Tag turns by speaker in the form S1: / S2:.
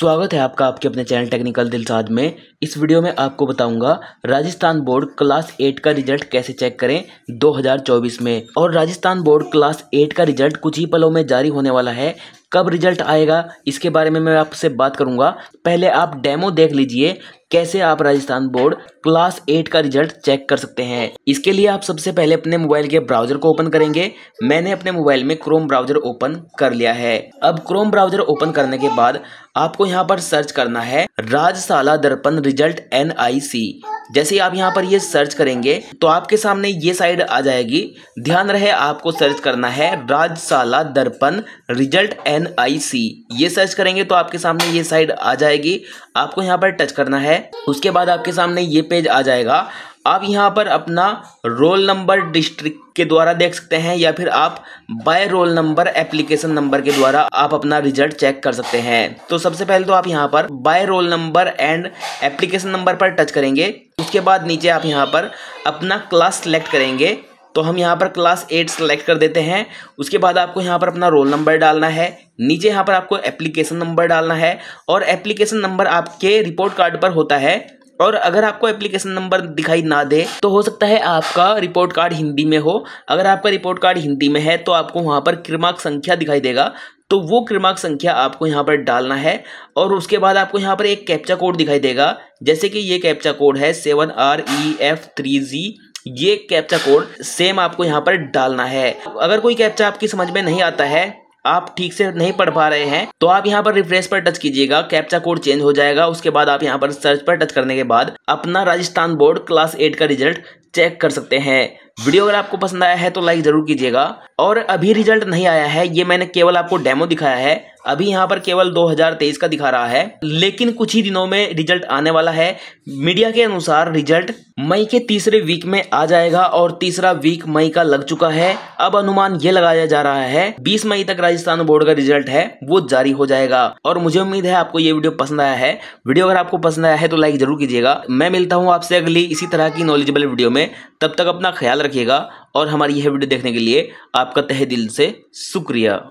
S1: स्वागत है आपका आपके अपने चैनल टेक्निकल दिलसाद में इस वीडियो में आपको बताऊंगा राजस्थान बोर्ड क्लास एट का रिजल्ट कैसे चेक करें 2024 में और राजस्थान बोर्ड क्लास एट का रिजल्ट कुछ ही पलों में जारी होने वाला है कब रिजल्ट आएगा इसके बारे में मैं आपसे बात करूंगा पहले आप डेमो देख लीजिए कैसे आप राजस्थान बोर्ड क्लास एट का रिजल्ट चेक कर सकते हैं इसके लिए आप सबसे पहले अपने मोबाइल के ब्राउजर को ओपन करेंगे मैंने अपने मोबाइल में क्रोम ब्राउजर ओपन कर लिया है अब क्रोम ब्राउजर ओपन करने के बाद आपको यहाँ पर सर्च करना है राजशाला दर्पण रिजल्ट एन जैसे आप यहाँ पर ये सर्च करेंगे तो आपके सामने ये साइड आ जाएगी ध्यान रहे आपको सर्च करना है राजशाला दर्पण रिजल्ट एन ये सर्च करेंगे तो आपके सामने ये साइड आ जाएगी आपको यहाँ पर टच करना है उसके बाद आपके सामने ये पेज आ जाएगा आप यहाँ पर अपना रोल नंबर डिस्ट्रिक्ट के द्वारा देख सकते हैं या फिर आप by roll number application number के द्वारा आप अपना रिजल्ट चेक कर सकते हैं तो सबसे पहले तो आप यहाँ पर by roll number and application number पर टच करेंगे उसके बाद नीचे आप यहाँ पर अपना क्लास सेलेक्ट करेंगे तो हम यहाँ पर क्लास एट सेलेक्ट कर देते हैं उसके बाद आपको यहाँ पर अपना रोल नंबर डालना है नीचे यहाँ पर आपको एप्लीकेशन नंबर डालना है और एप्लीकेशन नंबर आपके रिपोर्ट कार्ड पर होता है और अगर आपको एप्लीकेशन नंबर दिखाई ना दे तो हो सकता है आपका रिपोर्ट कार्ड हिंदी में हो अगर आपका रिपोर्ट कार्ड हिंदी में है तो आपको वहाँ पर क्रमांक संख्या दिखाई देगा तो वो क्रमांक संख्या आपको यहाँ पर डालना है और उसके बाद आपको यहाँ पर एक कैप्चा कोड दिखाई देगा जैसे कि ये कैप्चा कोड है seven R E F three G ये कैप्चा कोड सेम आपको यहाँ पर डालना है अगर कोई कैप्चा आपकी समझ में नहीं आता है आप ठीक से नहीं पढ़ पा रहे हैं तो आप यहाँ पर रिफ्रेश पर टच कीजिएगा कैप्चा कोड चेंज हो जाएगा उसके बाद आप यहाँ पर सर्च पर टच करने के बाद अपना राजस्थान बोर्ड क्लास एट का रिजल्ट चेक कर सकते हैं वीडियो अगर आपको पसंद आया है तो लाइक जरूर कीजिएगा और अभी रिजल्ट नहीं आया है ये मैंने केवल आपको डेमो दिखाया है अभी यहाँ पर केवल 2023 का दिखा रहा है लेकिन कुछ ही दिनों में रिजल्ट आने वाला है मीडिया के अनुसार रिजल्ट मई के तीसरे वीक में आ जाएगा और तीसरा वीक मई का लग चुका है अब अनुमान ये लगाया जा रहा है 20 मई तक राजस्थान बोर्ड का रिजल्ट है वो जारी हो जाएगा और मुझे उम्मीद है आपको ये वीडियो पसंद आया है वीडियो अगर आपको पसंद आया है तो लाइक जरूर कीजिएगा मैं मिलता हूँ आपसे अगली इसी तरह की नॉलेजेबल वीडियो में तब तक अपना ख्याल रखिएगा और हमारी यह वीडियो देखने के लिए आपका तहे दिल से शुक्रिया